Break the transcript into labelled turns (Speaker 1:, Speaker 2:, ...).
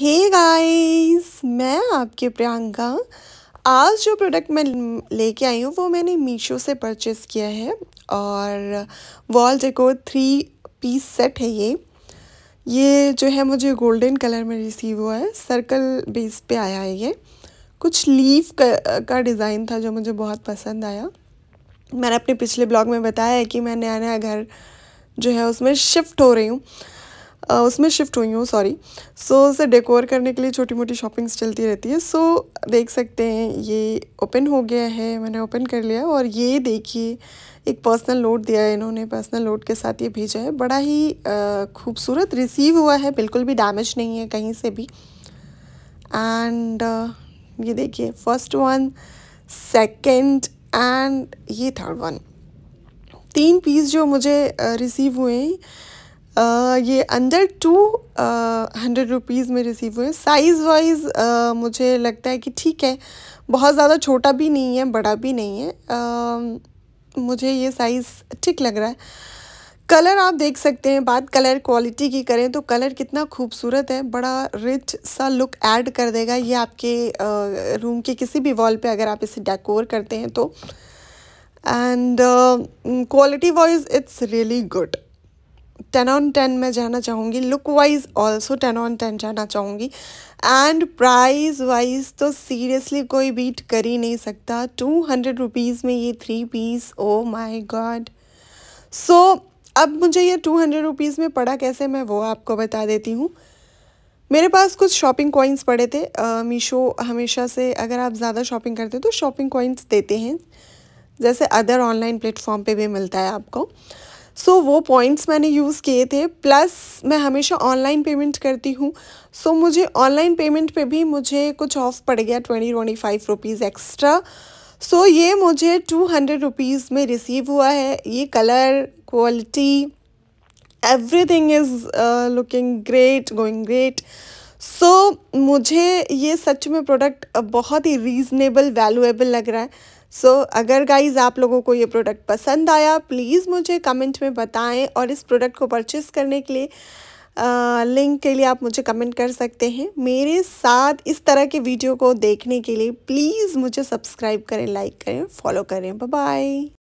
Speaker 1: hey guys मैं आपके प्रियंका आज जो प्रोडक्ट मैं लेके आई हूँ वो मैंने मीशो से परचेस किया है और वॉल जेको थ्री पीस सेट है ये ये जो है मुझे गोल्डन कलर में रिसीव हुआ है सर्कल बेस पे आया है ये कुछ लीफ का डिज़ाइन था जो मुझे बहुत पसंद आया मैंने अपने पिछले ब्लॉग में बताया है कि मैं नया नया घर जो है उसमें शिफ्ट हो रही हूँ उसमें शिफ्ट हुई हूँ सॉरी सो उसे डेकोर करने के लिए छोटी मोटी शॉपिंग्स चलती रहती है सो so, देख सकते हैं ये ओपन हो गया है मैंने ओपन कर लिया और ये देखिए एक पर्सनल लोड दिया है इन्होंने पर्सनल लोड के साथ ये भेजा है बड़ा ही खूबसूरत रिसीव हुआ है बिल्कुल भी डैमेज नहीं है कहीं से भी एंड ये देखिए फर्स्ट वन सेकेंड एंड ये थर्ड वन तीन पीस जो मुझे रिसीव हुए हैं ये अंडर टू हंड्रेड रुपीज़ में रिसीव हुए साइज़ वाइज मुझे लगता है कि ठीक है बहुत ज़्यादा छोटा भी नहीं है बड़ा भी नहीं है uh, मुझे ये साइज़ ठीक लग रहा है कलर आप देख सकते हैं बात कलर क्वालिटी की करें तो कलर कितना खूबसूरत है बड़ा रिच सा लुक ऐड कर देगा ये आपके रूम के किसी भी वॉल पे अगर आप इसे डेकोर करते हैं तो and quality wise it's really good ten on ten में जाना चाहूँगी look wise also ten on ten जाना चाहूँगी एंड प्राइज वाइज तो सीरियसली कोई बीट कर ही नहीं सकता टू हंड्रेड रुपीज़ में ये three piece oh my god so अब मुझे ये टू हंड्रेड रुपीज़ में पड़ा कैसे मैं वो आपको बता देती हूँ मेरे पास कुछ शॉपिंग कॉइन्स पड़े थे मीशो हमेशा से अगर आप ज़्यादा शॉपिंग करते हो तो शॉपिंग कॉइन्स देते हैं जैसे अदर ऑनलाइन प्लेटफॉर्म पे भी मिलता है आपको सो so, वो पॉइंट्स मैंने यूज़ किए थे प्लस मैं हमेशा ऑनलाइन पेमेंट करती हूँ सो so, मुझे ऑनलाइन पेमेंट पे भी मुझे कुछ ऑफ पड़ गया twenty twenty five rupees extra so so, ये मुझे टू हंड्रेड रुपीज़ में रिसीव हुआ है ये colour quality everything is looking great going great so so, मुझे ये सच में प्रोडक्ट बहुत ही रीज़नेबल वैल्यूएबल लग रहा है सो so, अगर गाइज आप लोगों को ये प्रोडक्ट पसंद आया प्लीज़ मुझे कमेंट में बताएं और इस प्रोडक्ट को परचेस करने के लिए आ, लिंक के लिए आप मुझे कमेंट कर सकते हैं मेरे साथ इस तरह के वीडियो को देखने के लिए प्लीज़ मुझे सब्सक्राइब करें लाइक करें फॉलो करें बाय